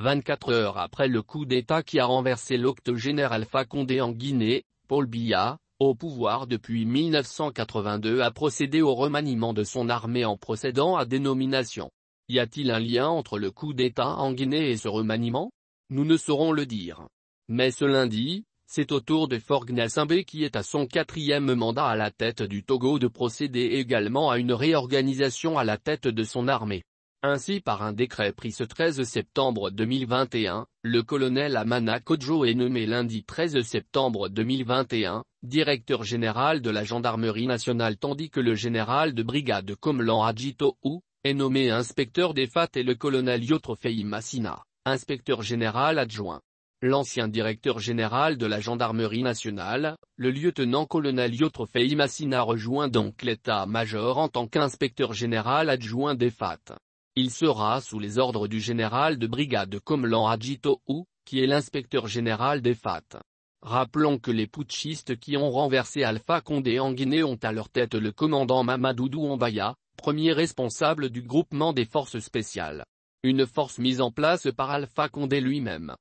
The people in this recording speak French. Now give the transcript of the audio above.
24 heures après le coup d'État qui a renversé l'octogénaire Alpha Condé en Guinée, Paul Biya, au pouvoir depuis 1982 a procédé au remaniement de son armée en procédant à dénomination. Y a-t-il un lien entre le coup d'État en Guinée et ce remaniement Nous ne saurons le dire. Mais ce lundi, c'est au tour de Forgna Simbé qui est à son quatrième mandat à la tête du Togo de procéder également à une réorganisation à la tête de son armée. Ainsi par un décret pris ce 13 septembre 2021, le colonel Amana Kojo est nommé lundi 13 septembre 2021, directeur général de la gendarmerie nationale tandis que le général de brigade Komlan Adjito est nommé inspecteur des FAT et le colonel Yotrofei Massina, inspecteur général adjoint. L'ancien directeur général de la gendarmerie nationale, le lieutenant-colonel Yotrofei Massina rejoint donc l'état-major en tant qu'inspecteur général adjoint des FAT. Il sera sous les ordres du général de brigade Komlan Ou, qui est l'inspecteur général des FAT. Rappelons que les putschistes qui ont renversé Alpha Condé en Guinée ont à leur tête le commandant Mamadou Doumbaya, premier responsable du groupement des forces spéciales. Une force mise en place par Alpha Condé lui-même.